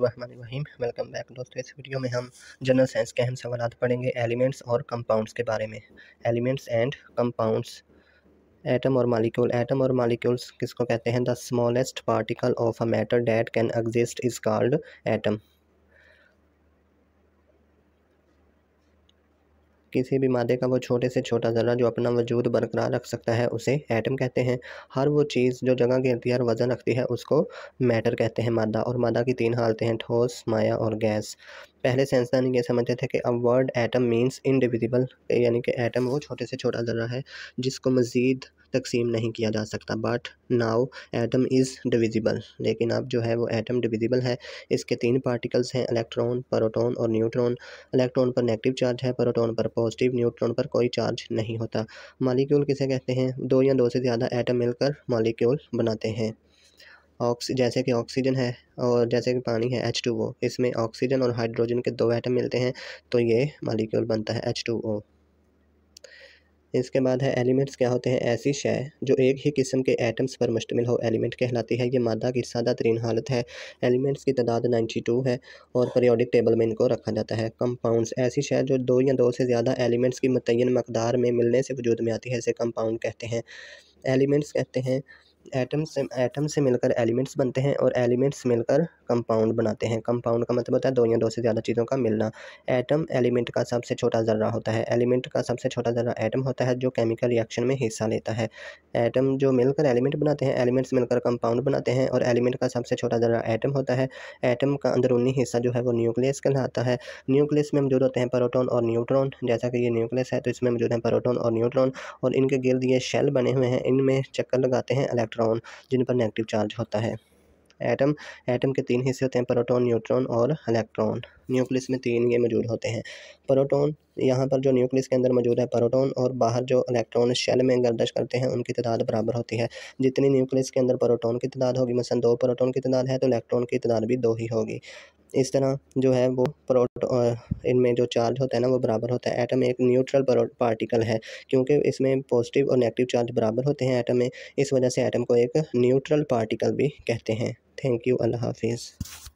वहीम welcome back दोस्तों इस video में हम जनरल साइंस के अहम सवाल पढ़ेंगे एलिमेंट्स और कंपाउंड्स के बारे में एलिमेंट्स एंड कंपाउंड्स एटम और मालिक्यूल एटम और मालिक्यूल्स किसको कहते हैं the smallest particle of a matter that can exist is called atom किसी भी मादे का वो छोटे से छोटा ज़रा जो अपना वजूद बरकरार रख सकता है उसे एटम कहते हैं हर वो चीज़ जो जगह घेरती है वज़न रखती है उसको मैटर कहते हैं मादा और मादा की तीन हालतें हैं ठोस माया और गैस पहले साइंसदान ये समझते थे कि अब वर्ड एटम मीन्स इनडिविजिबल यानी कि एटम वो छोटे से छोटा ज़रा है जिसको मज़ीद तकसीम नहीं किया जा सकता but now atom is divisible लेकिन अब जो है वो एटम डिविजिबल है इसके तीन पार्टिकल्स हैं इलेक्ट्रॉन प्रोटॉन और न्यूट्रॉन इलेक्ट्रॉन पर नेगेटिव चार्ज है प्रोटॉन पर पॉजिटिव न्यूट्रॉन पर कोई चार्ज नहीं होता मालिक्यूल किसे कहते हैं दो या दो से ज़्यादा एटम मिलकर मालिक्यूल बनाते हैं ऑक्स जैसे कि ऑक्सीजन है और जैसे कि पानी है एच टू ओ इसमें ऑक्सीजन और हाइड्रोजन के दो एटम मिलते हैं तो ये मालिक्यूल बनता है एच टू ओ इसके बाद है एलिमेंट्स क्या होते हैं ऐसी शय जो एक ही किस्म के एटम्स पर मुश्तमिल हो एलिमेंट कहलाती है ये मादा की सादा तरीन हालत है एलिमेंट्स की तादाद नाइन्टी टू है और पीरियोडिक टेबल में इनको रखा जाता है कंपाउंड्स ऐसी शय जो दो या दो से ज़्यादा एलिमेंट्स की मतयन मकदार में मिलने से वजूद में आती है इसे कंपाउंड कहते हैं एलिमेंट्स कहते हैं एटम्स से एटम से मिलकर एलिमेंट्स बनते हैं और एलिमेंट्स मिलकर कंपाउंड बनाते हैं कंपाउंड का मतलब होता है दो या दो से ज़्यादा चीज़ों का मिलना एटम एलिमेंट का सबसे छोटा ज़र्रा होता है एलिमेंट का सबसे छोटा ज़र्रा एटम होता है जो केमिकल रिएक्शन में हिस्सा लेता है एटम जो मिलकर एलिमेंट बनाते हैं एलिमेंट्स मिलकर कंपाउंड बनाते हैं और एलिमेंट का सबसे छोटा जर्रा एटम होता है एटम का अंदरूनी हिस्सा जो है वो न्यूक्लियस कहलाता है न्यूक्लियस में मौजूद होते हैं प्रोटोन और न्यूट्रॉन जैसा कि ये न्यूक्लियस है तो इसमें मौजूद हैं प्रोटोन और न्यूट्रॉन और इनके गिर्द ये शेल बने हुए हैं इनमें चक्कर लगाते हैं इलेक्ट्रॉन जिन पर नेगेटिव चार्ज होता है एटम एटम के तीन हिस्से होते हैं प्रोटॉन न्यूट्रॉन और इलेक्ट्रॉन न्यूक्लियस में तीन ये मौजूद होते हैं प्रोटॉन यहाँ पर जो न्यूक्लियस के अंदर मौजूद है प्रोटोन और बाहर जो इलेक्ट्रॉन शेल में गर्दश करते हैं उनकी तादाद बराबर होती है जितनी न्यूक्लियस के अंदर प्रोटोन की तादाद होगी मसलन दो प्रोटोन की तादाद है तो इलेक्ट्रॉन की तादाद भी दो ही होगी इस तरह जो है वो प्रोटो इनमें जो चार्ज होता है ना वो बराबर होता है ऐटम एक न्यूट्रल पार्टिकल है क्योंकि इसमें पॉजिटिव और नेगेटिव चार्ज बराबर होते हैं ऐटम में इस वजह से ऐटम को एक न्यूट्रल पार्टिकल भी कहते हैं थैंक यू अल्लाह हाफिज़